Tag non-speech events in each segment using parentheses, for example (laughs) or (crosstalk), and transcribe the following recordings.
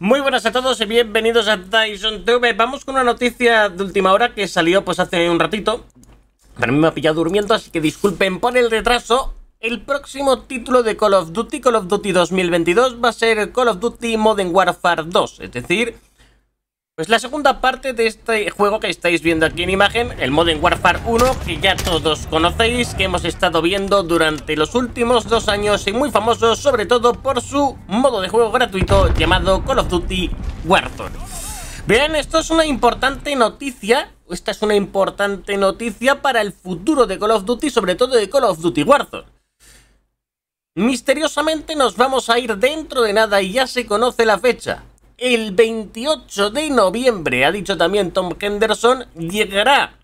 Muy buenas a todos y bienvenidos a Dyson TV. Vamos con una noticia de última hora que salió pues hace un ratito. Para mí me ha pillado durmiendo, así que disculpen por el retraso. El próximo título de Call of Duty, Call of Duty 2022, va a ser Call of Duty Modern Warfare 2, es decir, pues la segunda parte de este juego que estáis viendo aquí en imagen, el Modern Warfare 1, que ya todos conocéis, que hemos estado viendo durante los últimos dos años y muy famoso sobre todo por su modo de juego gratuito llamado Call of Duty Warzone. Vean esto es una importante noticia, esta es una importante noticia para el futuro de Call of Duty, sobre todo de Call of Duty Warzone. Misteriosamente nos vamos a ir dentro de nada y ya se conoce la fecha el 28 de noviembre, ha dicho también Tom Henderson, llegará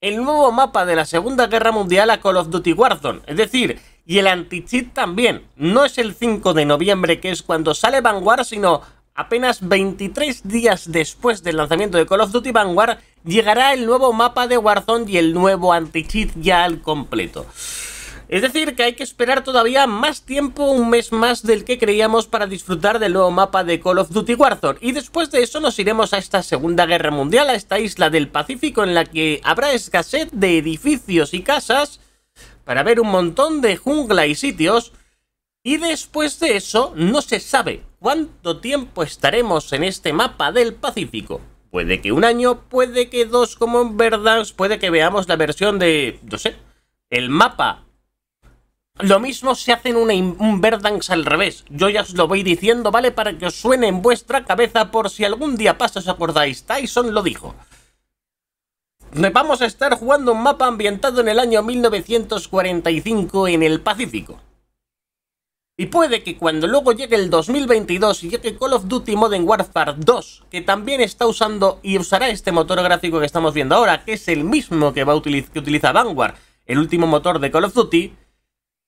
el nuevo mapa de la Segunda Guerra Mundial a Call of Duty Warzone. Es decir, y el anti-cheat también. No es el 5 de noviembre que es cuando sale Vanguard, sino apenas 23 días después del lanzamiento de Call of Duty Vanguard, llegará el nuevo mapa de Warzone y el nuevo anti-cheat ya al completo. Es decir, que hay que esperar todavía más tiempo, un mes más del que creíamos para disfrutar del nuevo mapa de Call of Duty Warzone. Y después de eso nos iremos a esta Segunda Guerra Mundial, a esta isla del Pacífico en la que habrá escasez de edificios y casas para ver un montón de jungla y sitios. Y después de eso no se sabe cuánto tiempo estaremos en este mapa del Pacífico. Puede que un año, puede que dos como en Verdansk, puede que veamos la versión de, no sé, el mapa lo mismo se hace una, un Verdansk al revés. Yo ya os lo voy diciendo, ¿vale? Para que os suene en vuestra cabeza por si algún día pasa, os acordáis. Tyson lo dijo. Vamos a estar jugando un mapa ambientado en el año 1945 en el Pacífico. Y puede que cuando luego llegue el 2022 y llegue Call of Duty Modern Warfare 2, que también está usando y usará este motor gráfico que estamos viendo ahora, que es el mismo que, va a que utiliza Vanguard, el último motor de Call of Duty,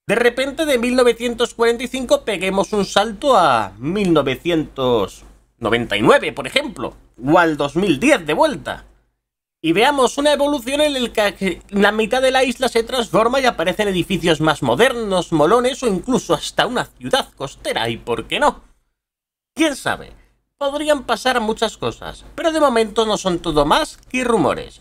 de repente de 1945 peguemos un salto a 1999, por ejemplo, o al 2010 de vuelta. Y veamos una evolución en la que la mitad de la isla se transforma y aparecen edificios más modernos, molones o incluso hasta una ciudad costera, ¿y por qué no? ¿Quién sabe? Podrían pasar muchas cosas, pero de momento no son todo más que rumores.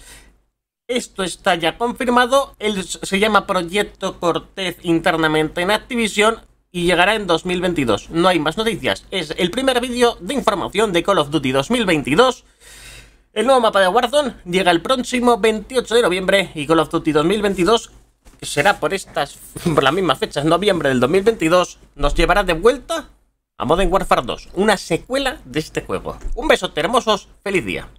Esto está ya confirmado, se llama Proyecto Cortez internamente en Activision y llegará en 2022. No hay más noticias, es el primer vídeo de información de Call of Duty 2022. El nuevo mapa de Warzone llega el próximo 28 de noviembre y Call of Duty 2022, que será por estas, (laughs) por las mismas fechas, noviembre del 2022, nos llevará de vuelta a Modern Warfare 2, una secuela de este juego. Un besote hermosos, feliz día.